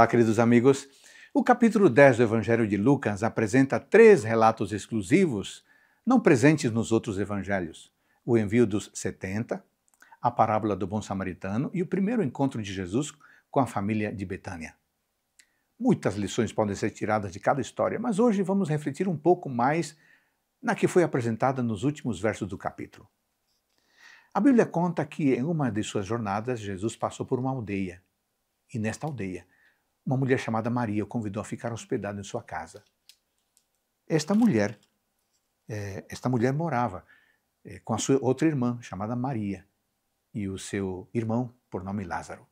Olá, queridos amigos. O capítulo 10 do Evangelho de Lucas apresenta três relatos exclusivos não presentes nos outros evangelhos: o envio dos 70, a parábola do bom samaritano e o primeiro encontro de Jesus com a família de Betânia. Muitas lições podem ser tiradas de cada história, mas hoje vamos refletir um pouco mais na que foi apresentada nos últimos versos do capítulo. A Bíblia conta que em uma de suas jornadas Jesus passou por uma aldeia, e nesta aldeia uma mulher chamada Maria o convidou a ficar hospedado em sua casa. Esta mulher, é, esta mulher morava é, com a sua outra irmã chamada Maria e o seu irmão por nome Lázaro.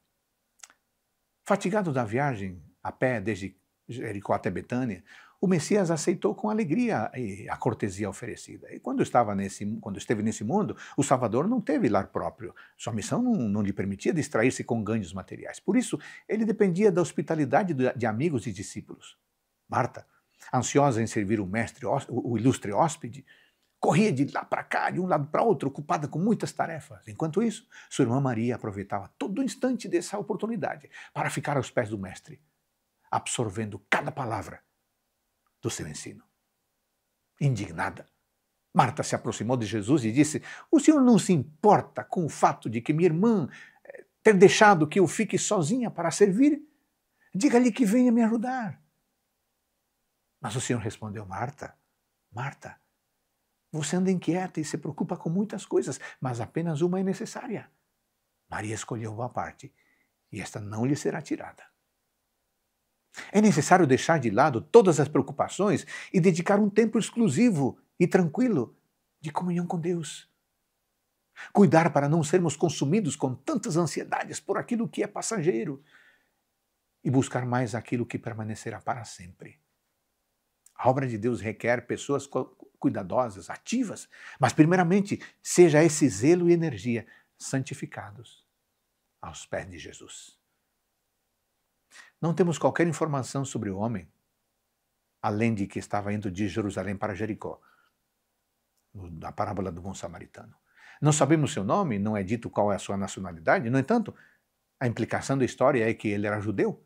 Fatigado da viagem a pé desde Jericó até Betânia, o Messias aceitou com alegria eh, a cortesia oferecida. E quando, estava nesse, quando esteve nesse mundo, o Salvador não teve lar próprio. Sua missão não, não lhe permitia distrair-se com ganhos materiais. Por isso, ele dependia da hospitalidade de amigos e discípulos. Marta, ansiosa em servir o mestre, o ilustre hóspede, corria de lá para cá, de um lado para outro, ocupada com muitas tarefas. Enquanto isso, sua irmã Maria aproveitava todo instante dessa oportunidade para ficar aos pés do mestre, absorvendo cada palavra do seu ensino. Indignada, Marta se aproximou de Jesus e disse: O senhor não se importa com o fato de que minha irmã eh, ter deixado que eu fique sozinha para servir? Diga-lhe que venha me ajudar. Mas o senhor respondeu: Marta, Marta, você anda inquieta e se preocupa com muitas coisas, mas apenas uma é necessária. Maria escolheu uma parte e esta não lhe será tirada. É necessário deixar de lado todas as preocupações e dedicar um tempo exclusivo e tranquilo de comunhão com Deus. Cuidar para não sermos consumidos com tantas ansiedades por aquilo que é passageiro e buscar mais aquilo que permanecerá para sempre. A obra de Deus requer pessoas cuidadosas, ativas, mas, primeiramente, seja esse zelo e energia santificados aos pés de Jesus. Não temos qualquer informação sobre o homem, além de que estava indo de Jerusalém para Jericó, na parábola do bom samaritano. Não sabemos seu nome, não é dito qual é a sua nacionalidade, no entanto, a implicação da história é que ele era judeu,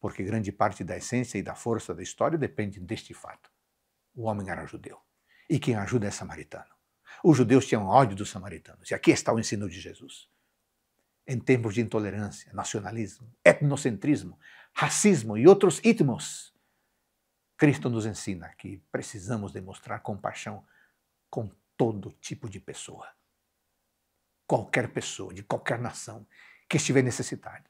porque grande parte da essência e da força da história depende deste fato. O homem era judeu, e quem ajuda é samaritano. Os judeus tinham ódio dos samaritanos, e aqui está o ensino de Jesus em termos de intolerância, nacionalismo, etnocentrismo, racismo e outros ritmos. Cristo nos ensina que precisamos demonstrar compaixão com todo tipo de pessoa. Qualquer pessoa, de qualquer nação, que estiver necessitada,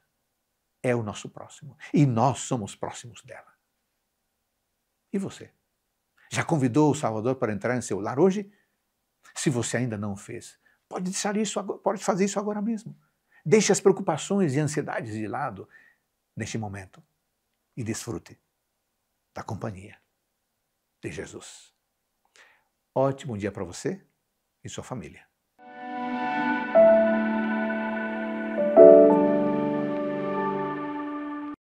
é o nosso próximo. E nós somos próximos dela. E você? Já convidou o Salvador para entrar em seu lar hoje? Se você ainda não fez, pode, deixar isso, pode fazer isso agora mesmo. Deixe as preocupações e ansiedades de lado neste momento e desfrute da companhia de Jesus. Ótimo dia para você e sua família.